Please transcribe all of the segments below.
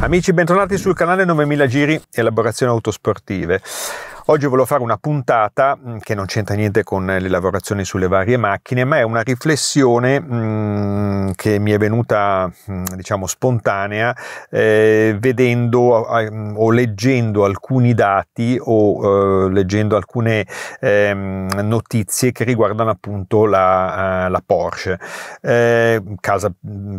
Amici, bentornati sul canale 9000 Giri Elaborazioni Autosportive. Oggi volevo fare una puntata mm, che non c'entra niente con le lavorazioni sulle varie macchine, ma è una riflessione mh, mm, che mi è venuta, mh, mm, diciamo, spontanea eh, vedendo mh, o leggendo alcuni dati o eh, leggendo alcune eh, notizie che riguardano appunto la, eh, la Porsche, eh, casa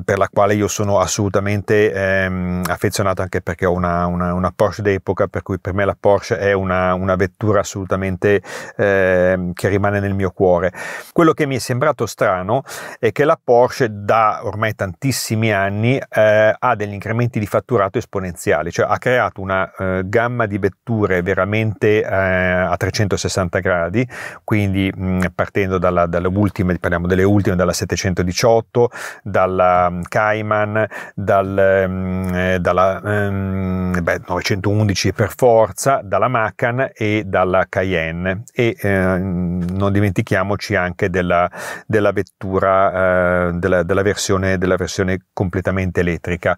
per la quale io sono assolutamente ehm, affezionato anche perché ho una, una, una Porsche d'epoca, per cui per me la Porsche è una, una una vettura assolutamente eh, che rimane nel mio cuore. Quello che mi è sembrato strano è che la Porsche da ormai tantissimi anni eh, ha degli incrementi di fatturato esponenziali, cioè ha creato una eh, gamma di vetture veramente eh, a 360 gradi, quindi mh, mm, partendo dalla, dalle ultime, parliamo delle ultime, dalla 718, dalla mm, Cayman, dal, mh, mm, eh, dalla mh, beh, 911 per forza, dalla Macan e e dalla Cayenne e eh, non dimentichiamoci anche della, della vettura, eh, della, della, versione, della, versione, completamente elettrica.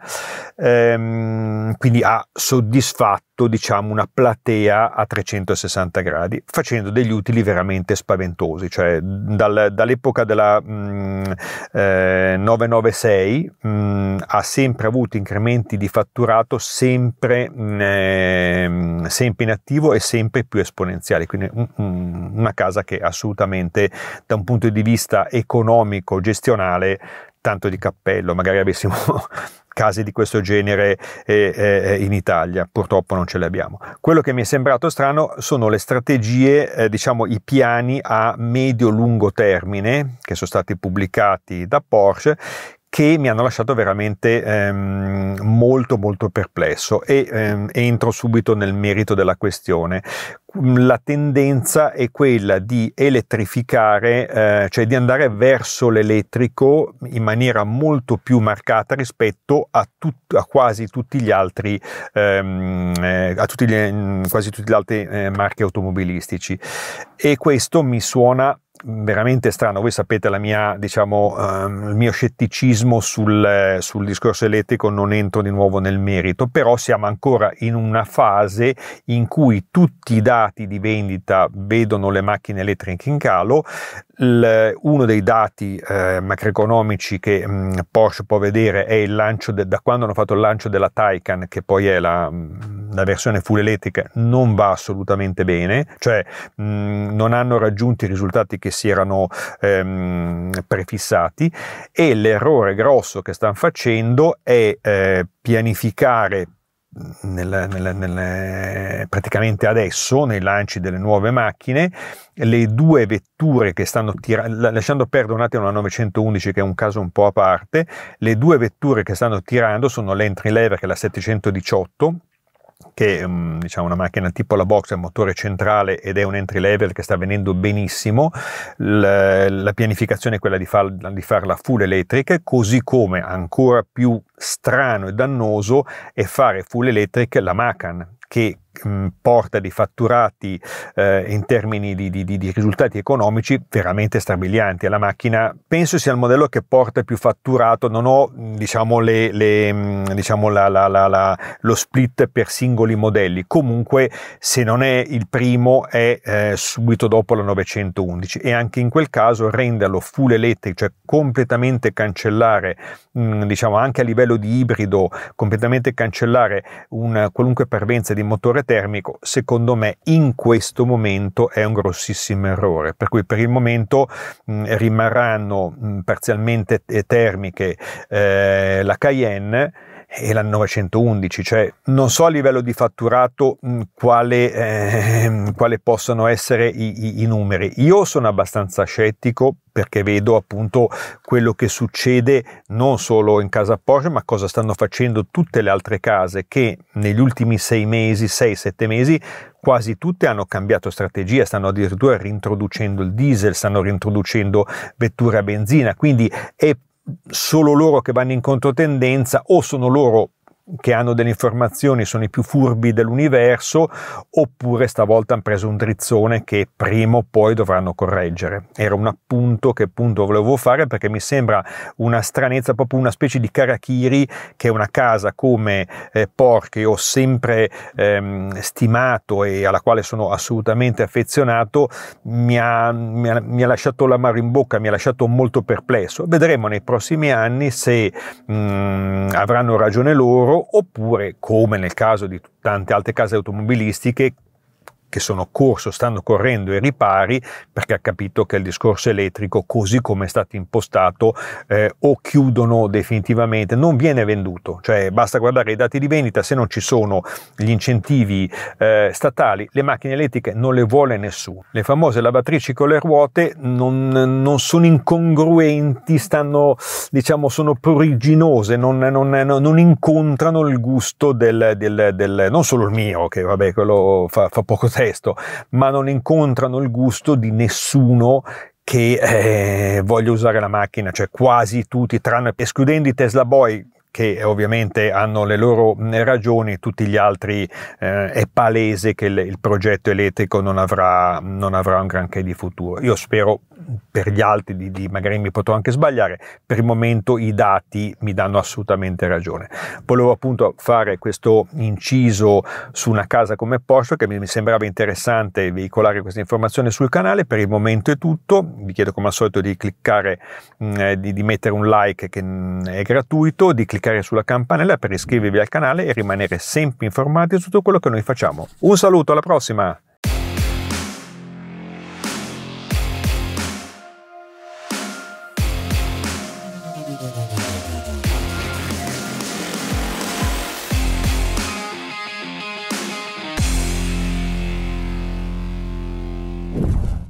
Ehm, quindi ha soddisfatto diciamo, una platea a 360 gradi facendo degli utili veramente spaventosi, cioè dal, dall'epoca della mh, mm, eh, 996 mh, mm, ha sempre avuto incrementi di fatturato sempre, mh, mm, ehm, sempre, in attivo e sempre più esponenziali, quindi mh, una casa che assolutamente da un punto di vista economico, gestionale, tanto di cappello, magari avessimo casi di questo genere eh, eh, in Italia, purtroppo non ce li abbiamo. Quello che mi è sembrato strano sono le strategie, eh, diciamo i piani a medio-lungo termine che sono stati pubblicati da Porsche che mi hanno lasciato veramente ehm, molto molto perplesso e ehm, entro subito nel merito della questione la tendenza è quella di elettrificare, eh, cioè di andare verso l'elettrico in maniera molto più marcata rispetto a, tut- a quasi tutti gli altri, ehm, eh, a tutti gli, quasi tutti gli altri eh, marchi automobilistici. E questo mi suona veramente strano. Voi sapete la mia, diciamo, ehm, il mio scetticismo sul, eh, sul, discorso elettrico, non entro di nuovo nel merito, però siamo ancora in una fase in cui tutti i dati dati di vendita vedono le macchine elettriche in calo, uno dei dati eh, macroeconomici che mh, mm, Porsche può vedere è il lancio de, da quando hanno fatto il lancio della Taycan che poi è la, mm, la versione full elettrica non va assolutamente bene cioè mh, mm, non hanno raggiunto i risultati che si erano ehm, prefissati e l'errore grosso che stanno facendo è eh, pianificare nel, nel, nel, praticamente adesso nei lanci delle nuove macchine le due vetture che stanno tirando lasciando perdere un attimo la 911 che è un caso un po' a parte le due vetture che stanno tirando sono l'entry lever che è la 718 che è mm, diciamo, una macchina tipo la box, è motore centrale ed è un entry level che sta venendo benissimo. La, la pianificazione è quella di, far, di, farla full electric, così come ancora più strano e dannoso è fare full electric la Macan che mm, porta dei fatturati eh, in termini di, di, di, risultati economici veramente strabilianti la macchina penso sia il modello che porta più fatturato non ho diciamo, le, le, mm, diciamo la, la, la, lo split per singoli modelli comunque se non è il primo è eh, subito dopo la 911 e anche in quel caso renderlo full electric cioè completamente cancellare mh, mm, diciamo anche a livello livello di ibrido, completamente cancellare un, qualunque parvenza di motore termico, secondo me in questo momento è un grossissimo errore. Per cui per il momento mh, rimarranno mh, parzialmente eh, termiche eh, la Cayenne e la 911, cioè non so a livello di fatturato mm, quale, eh, quale, possano essere i, i, i numeri. Io sono abbastanza scettico perché vedo appunto quello che succede non solo in casa Porsche, ma cosa stanno facendo tutte le altre case che negli ultimi sei mesi, sei, sette mesi, quasi tutte hanno cambiato strategia, stanno addirittura rintroducendo il diesel, stanno rintroducendo vetture a benzina, quindi è solo loro che vanno in controtendenza o sono loro che hanno delle informazioni sono i più furbi dell'universo oppure stavolta hanno preso un drizzone che prima o poi dovranno correggere. Era un appunto che appunto volevo fare perché mi sembra una stranezza, proprio una specie di Karakiri che una casa come eh, Por che ho sempre ehm, stimato e alla quale sono assolutamente affezionato mi ha, mi ha, mi ha lasciato l'amaro in bocca, mi ha lasciato molto perplesso. Vedremo nei prossimi anni se mh, mm, avranno ragione loro oppure, come nel caso di tante altre case automobilistiche, che sono corso, stanno correndo ai ripari perché ha capito che il discorso elettrico, così come è stato impostato, eh, o chiudono definitivamente, non viene venduto. Cioè basta guardare i dati di vendita, se non ci sono gli incentivi eh, statali, le macchine elettriche non le vuole nessuno. Le famose lavatrici con le ruote non, non sono incongruenti, stanno, diciamo, sono pruriginose, non, non, non incontrano il gusto del, del, del, non solo il mio, che vabbè, quello fa, fa poco tempo sesto, ma non incontrano il gusto di nessuno che eh, voglia usare la macchina, cioè quasi tutti, tranne escludendo i Tesla Boy, che ovviamente hanno le loro ragioni, tutti gli altri eh, è palese che il, il progetto elettrico non avrà, non avrà, un granché di futuro. Io spero per gli altri, di, di, magari mi potrò anche sbagliare, per il momento i dati mi danno assolutamente ragione. Volevo appunto fare questo inciso su una casa come Porsche che mi sembrava interessante veicolare questa informazione sul canale, per il momento è tutto, vi chiedo come al solito di cliccare, mh, eh, di, di, mettere un like che mh, è gratuito, di cliccare cliccare sulla campanella per iscrivervi al canale e rimanere sempre informati su tutto quello che noi facciamo. Un saluto, alla prossima! Thank you.